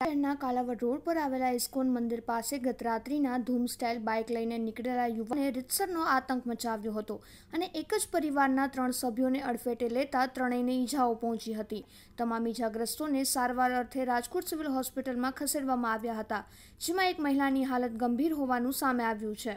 શહેરના કાલાવડ રોડ પર આવેલા ઇસ્કોન મંદિર પાસે ગત રાત્રિના ધૂમ સ્ટાઇલ બાઇક લઈને નીકળેલા યુવાને રીતસરનો આતંક મચાવ્યો હતો અને એક જ પરિવારના ત્રણ સભ્યોને અડફેટે લેતા ત્રણેયને ઈજાઓ પહોંચી હતી તમામ ઈજાગ્રસ્તોને સારવાર અર્થે રાજકોટ સિવિલ હોસ્પિટલમાં ખસેડવામાં આવ્યા હતા જેમાં એક મહિલાની હાલત ગંભીર હોવાનું સામે આવ્યું છે